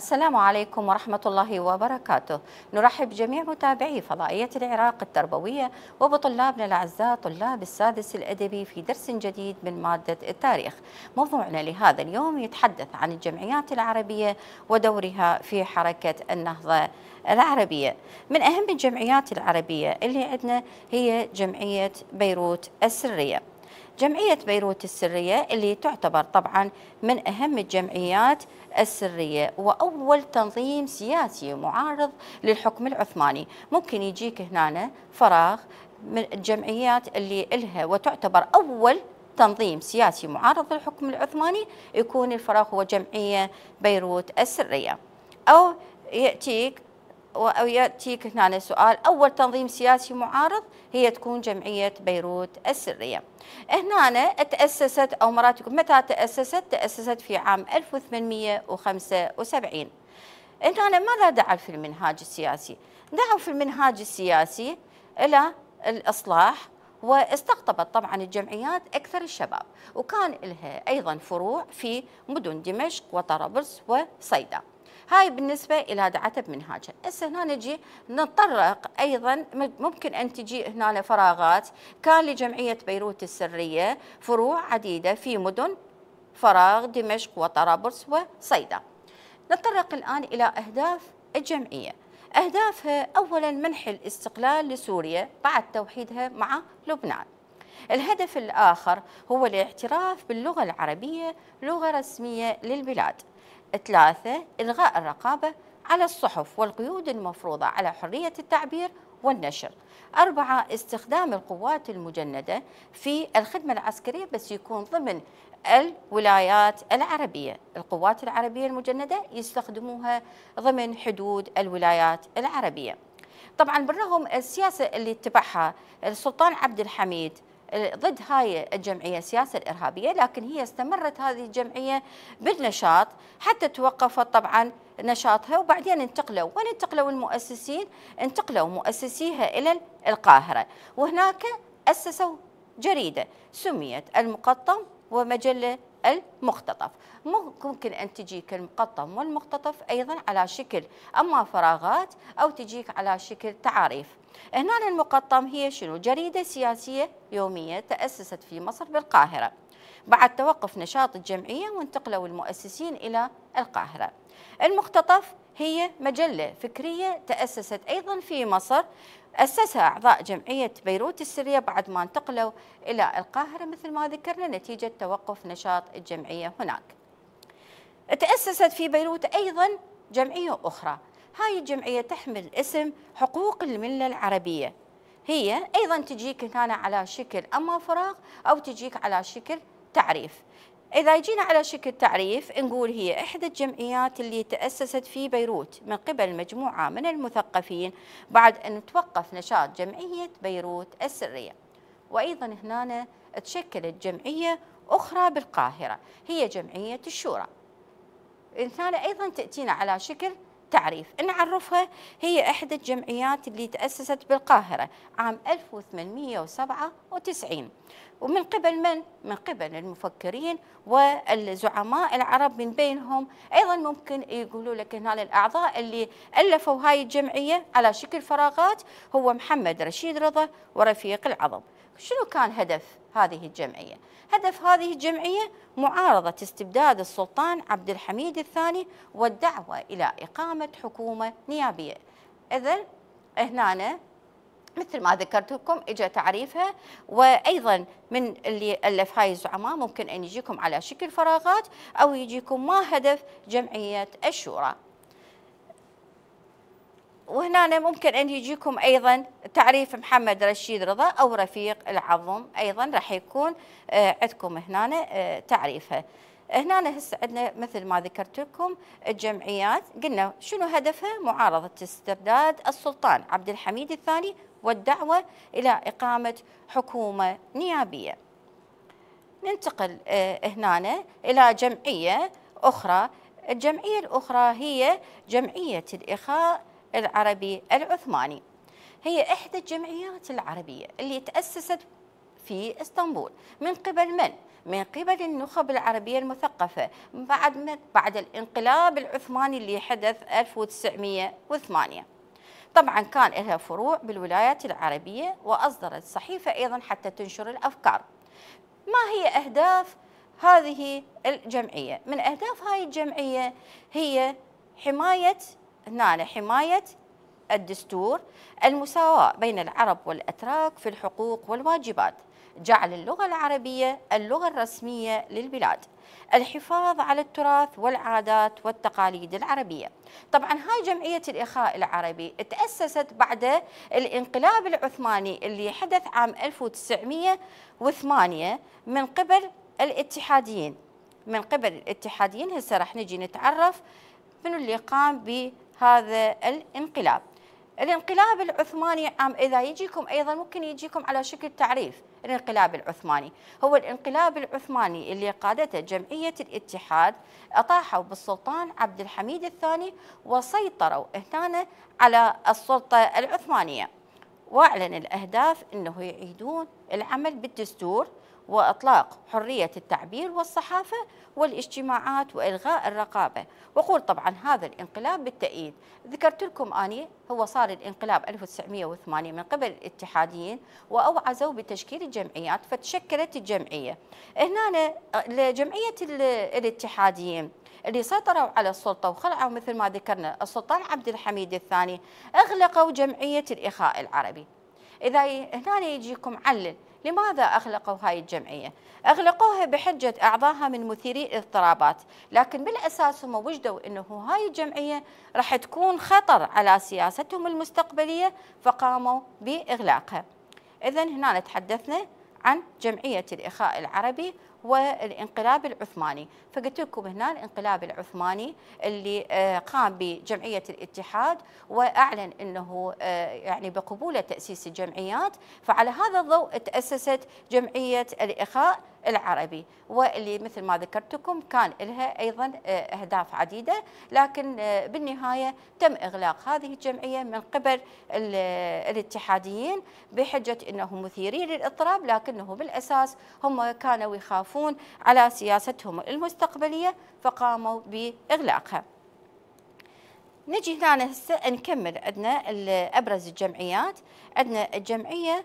السلام عليكم ورحمة الله وبركاته نرحب جميع متابعي فضائية العراق التربوية وبطلابنا الأعزاء طلاب السادس الأدبي في درس جديد من مادة التاريخ موضوعنا لهذا اليوم يتحدث عن الجمعيات العربية ودورها في حركة النهضة العربية من أهم الجمعيات العربية اللي عندنا هي جمعية بيروت السرية جمعية بيروت السرية اللي تعتبر طبعا من أهم الجمعيات السرية وأول تنظيم سياسي معارض للحكم العثماني ممكن يجيك هنا فراغ من الجمعيات اللي إلها وتعتبر أول تنظيم سياسي معارض للحكم العثماني يكون الفراغ هو جمعية بيروت السرية أو يأتيك وياتيك هنا سؤال اول تنظيم سياسي معارض هي تكون جمعيه بيروت السريه. هنا تاسست او مرات متى تاسست؟ تاسست في عام 1875. هنا ماذا دعا في المنهاج السياسي؟ دعوا في المنهاج السياسي الى الاصلاح واستقطبت طبعا الجمعيات اكثر الشباب وكان لها ايضا فروع في مدن دمشق وطرابلس وصيدا. هاي بالنسبة إلى عتب منهاجا هسه هنا نجي نتطرق أيضا ممكن أن تجي هنا فراغات كان لجمعية بيروت السرية فروع عديدة في مدن فراغ دمشق وطرابلس وصيدا نتطرق الآن إلى أهداف الجمعية أهدافها أولا منح الاستقلال لسوريا بعد توحيدها مع لبنان الهدف الآخر هو الاعتراف باللغة العربية لغة رسمية للبلاد ثلاثة إلغاء الرقابة على الصحف والقيود المفروضة على حرية التعبير والنشر أربعة استخدام القوات المجندة في الخدمة العسكرية بس يكون ضمن الولايات العربية القوات العربية المجندة يستخدموها ضمن حدود الولايات العربية طبعا بالرغم السياسة اللي اتبعها السلطان عبد الحميد ضد هاي الجمعية السياسة الإرهابية لكن هي استمرت هذه الجمعية بالنشاط حتى توقفت طبعا نشاطها وبعدين انتقلوا وين انتقلوا المؤسسين انتقلوا مؤسسيها إلى القاهرة وهناك أسسوا جريدة سميت المقطم ومجلة المختطف ممكن أن تجيك المقطم والمختطف أيضا على شكل أما فراغات أو تجيك على شكل تعاريف هنا المقطم هي شنو جريدة سياسية يومية تأسست في مصر بالقاهرة بعد توقف نشاط الجمعية وانتقلوا المؤسسين إلى القاهرة المقتطف هي مجلة فكرية تأسست أيضا في مصر أسسها أعضاء جمعية بيروت السرية بعد ما انتقلوا إلى القاهرة مثل ما ذكرنا نتيجة توقف نشاط الجمعية هناك تأسست في بيروت أيضا جمعية أخرى هاي الجمعية تحمل اسم حقوق الملة العربية هي أيضا تجيك هنا على شكل أما فراغ أو تجيك على شكل تعريف إذا جينا على شكل تعريف نقول هي إحدى الجمعيات اللي تأسست في بيروت من قبل مجموعة من المثقفين بعد أن توقف نشاط جمعية بيروت السرية وأيضا هنا تشكلت جمعية أخرى بالقاهرة هي جمعية الشورى إنسانة أيضا تأتينا على شكل التعريف نعرفها هي إحدى الجمعيات اللي تأسست بالقاهرة عام 1897 ومن قبل من؟ من قبل المفكرين والزعماء العرب من بينهم أيضا ممكن يقولوا لك هنا الأعضاء اللي ألفوا هاي الجمعية على شكل فراغات هو محمد رشيد رضا ورفيق العظم شنو كان هدف هذه الجمعية؟ هدف هذه الجمعية معارضة استبداد السلطان عبد الحميد الثاني والدعوة إلى إقامة حكومة نيابية إذا هنا مثل ما ذكرت لكم اجى تعريفها وايضا من اللي الف هاي الزعماء ممكن ان يجيكم على شكل فراغات او يجيكم ما هدف جمعيه الشورى وهنا ممكن أن يجيكم أيضا تعريف محمد رشيد رضا أو رفيق العظم أيضا راح يكون آه، عندكم هنا آه، تعريفها هنا هسه عندنا مثل ما ذكرت لكم الجمعيات قلنا شنو هدفها معارضة استبداد السلطان عبد الحميد الثاني والدعوة إلى إقامة حكومة نيابية ننتقل آه، هنا إلى جمعية أخرى الجمعية الأخرى هي جمعية الإخاء العربي العثماني هي إحدى الجمعيات العربية اللي تأسست في اسطنبول من قبل من؟ من قبل النخب العربية المثقفة بعد بعد الانقلاب العثماني اللي حدث 1908 طبعا كان لها فروع بالولايات العربية وأصدرت صحيفة أيضا حتى تنشر الأفكار ما هي أهداف هذه الجمعية؟ من أهداف هذه الجمعية هي حماية هنا حماية الدستور المساواة بين العرب والأتراك في الحقوق والواجبات جعل اللغة العربية اللغة الرسمية للبلاد الحفاظ على التراث والعادات والتقاليد العربية طبعا هاي جمعية الإخاء العربي تأسست بعد الانقلاب العثماني اللي حدث عام 1908 من قبل الاتحاديين من قبل الاتحاديين هسه راح نجي نتعرف من اللي قام هذا الانقلاب الانقلاب العثماني عام إذا يجيكم أيضا ممكن يجيكم على شكل تعريف الانقلاب العثماني هو الانقلاب العثماني اللي قادته جمعية الاتحاد أطاحوا بالسلطان عبد الحميد الثاني وسيطروا هنا على السلطة العثمانية واعلن الاهداف انه يعيدون العمل بالدستور وإطلاق حرية التعبير والصحافة والاجتماعات وإلغاء الرقابة وقول طبعا هذا الانقلاب بالتأييد ذكرت لكم أني هو صار الانقلاب 1908 من قبل الاتحاديين وأوعزوا بتشكيل الجمعيات فتشكلت الجمعية هنا لجمعية الاتحاديين اللي سيطروا على السلطة وخلعوا مثل ما ذكرنا السلطان عبد الحميد الثاني أغلقوا جمعية الإخاء العربي إذا هنا يجيكم علل لماذا أغلقوا هاي الجمعية؟ أغلقوها بحجة أعضائها من مثيري الاضطرابات لكن بالأساس هم وجدوا أنه هاي الجمعية راح تكون خطر على سياستهم المستقبلية فقاموا بإغلاقها إذا هنا تحدثنا عن جمعية الإخاء العربي والانقلاب العثماني فقلت لكم هنا الانقلاب العثماني اللي آه، قام بجمعية الاتحاد وأعلن أنه آه، يعني بقبول تأسيس الجمعيات فعلى هذا الضوء تأسست جمعية الإخاء العربي واللي مثل ما ذكرتكم كان لها أيضا آه، أهداف عديدة لكن آه، بالنهاية تم إغلاق هذه الجمعية من قبل آه، الاتحاديين بحجة أنهم مثيرين للإضطراب لكنه بالأساس هم كانوا يخافون على سياستهم المستقبلية فقاموا بإغلاقها نجي هنا هسه نكمل عندنا ابرز الجمعيات عندنا الجمعيه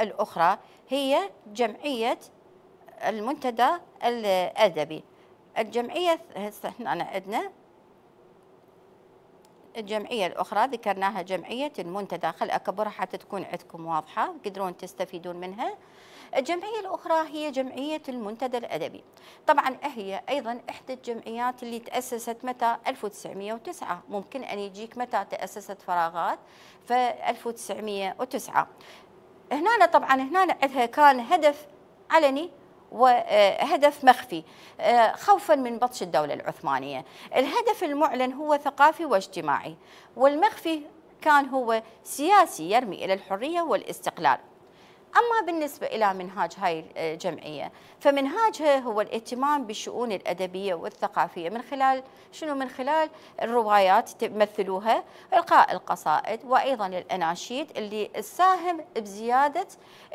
الاخرى هي جمعيه المنتدى الأدبي الجمعية احنا عندنا الجمعية الأخرى ذكرناها جمعية المنتدى خل أكبرها حتى تكون عندكم واضحة تقدرون تستفيدون منها الجمعية الأخرى هي جمعية المنتدى الأدبي طبعا هي أيضا إحدى الجمعيات اللي تأسست متى 1909 ممكن أن يجيك متى تأسست فراغات ف 1909 هنا طبعا هنا عندها كان هدف علني وهدف مخفي آه، خوفا من بطش الدولة العثمانية الهدف المعلن هو ثقافي واجتماعي والمخفي كان هو سياسي يرمي إلى الحرية والاستقلال أما بالنسبة إلى منهاج هاي الجمعية فمنهاجها هو الاهتمام بالشؤون الأدبية والثقافية من خلال شنو من خلال الروايات تمثلوها إلقاء القصائد وأيضا الأناشيد اللي تساهم بزيادة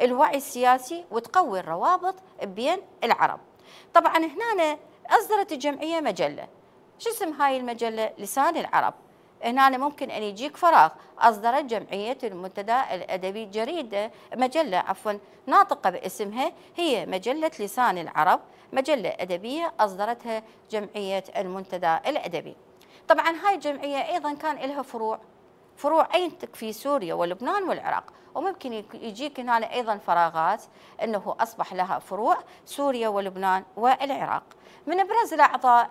الوعي السياسي وتقوي الروابط بين العرب طبعا هنا أصدرت الجمعية مجلة شو اسم هاي المجلة لسان العرب هنا ممكن أن يجيك فراغ أصدرت جمعية المنتدى الأدبي جريدة مجلة عفوا ناطقة باسمها هي مجلة لسان العرب مجلة أدبية أصدرتها جمعية المنتدى الأدبي طبعا هاي الجمعية أيضا كان لها فروع فروع اين في سوريا ولبنان والعراق وممكن يجيك هنا أيضا فراغات أنه أصبح لها فروع سوريا ولبنان والعراق من أبرز الأعضاء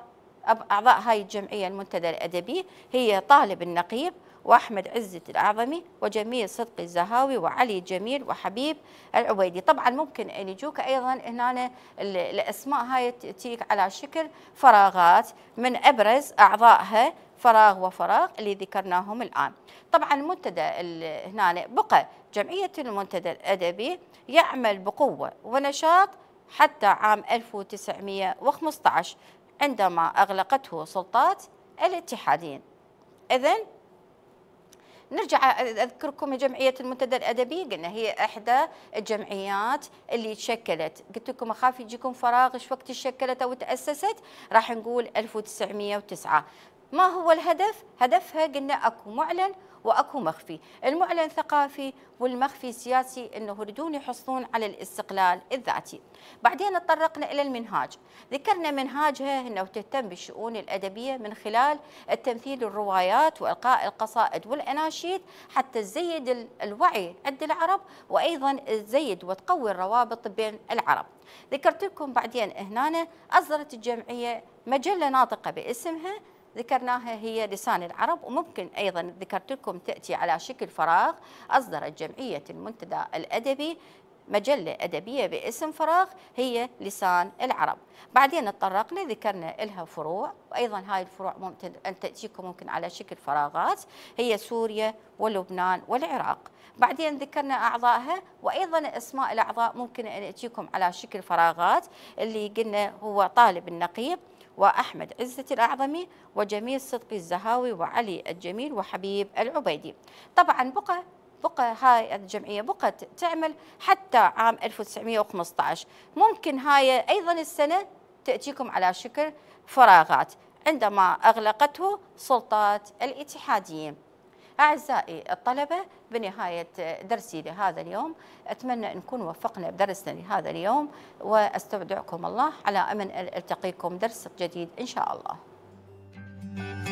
أعضاء هاي الجمعية المنتدى الأدبي هي طالب النقيب وأحمد عزة الأعظمي وجميل صدقي الزهاوي وعلي جميل وحبيب العبيدي طبعا ممكن أن يجوك أيضا هنا الأسماء هاي تجيك على شكل فراغات من أبرز أعضائها فراغ وفراغ اللي ذكرناهم الآن طبعا المنتدى هنا بقى جمعية المنتدى الأدبي يعمل بقوة ونشاط حتى عام 1915 عندما أغلقته سلطات الاتحادين إذا نرجع اذكركم جمعيه المنتدى الادبي قلنا هي احدى الجمعيات اللي تشكلت قلت لكم اخاف يجيكم فراغ ايش وقت تشكلت او تاسست راح نقول 1909 ما هو الهدف هدفها قلنا اكو معلن واكو مخفي، المعلن ثقافي والمخفي سياسي انه يريدون يحصلون على الاستقلال الذاتي. بعدين تطرقنا الى المنهاج، ذكرنا منهاجها انه تهتم بالشؤون الادبيه من خلال التمثيل الروايات والقاء القصائد والاناشيد حتى تزيد الوعي عند العرب وايضا تزيد وتقوي الروابط بين العرب. ذكرت لكم بعدين هنا أصدرت الجمعية مجلة ناطقة باسمها ذكرناها هي لسان العرب وممكن أيضا ذكرت لكم تأتي على شكل فراغ أصدرت جمعية المنتدى الأدبي مجلة أدبية باسم فراغ هي لسان العرب بعدين تطرقنا ذكرنا لها فروع وأيضا هاي الفروع ممكن أن تأتيكم ممكن على شكل فراغات هي سوريا ولبنان والعراق بعدين ذكرنا أعضائها وأيضا أسماء الأعضاء ممكن أن تأتيكم على شكل فراغات اللي قلنا هو طالب النقيب وأحمد عزة الأعظمي وجميل صدقي الزهاوي وعلي الجميل وحبيب العبيدي طبعا بقى بقى هاي الجمعية بقت تعمل حتى عام 1915 ممكن هاي أيضا السنة تأتيكم على شكل فراغات عندما أغلقته سلطات الاتحاديين أعزائي الطلبة بنهاية درسي لهذا اليوم أتمنى أن نكون وفقنا بدرسنا لهذا اليوم وأستودعكم الله على أمل ألتقيكم درس جديد إن شاء الله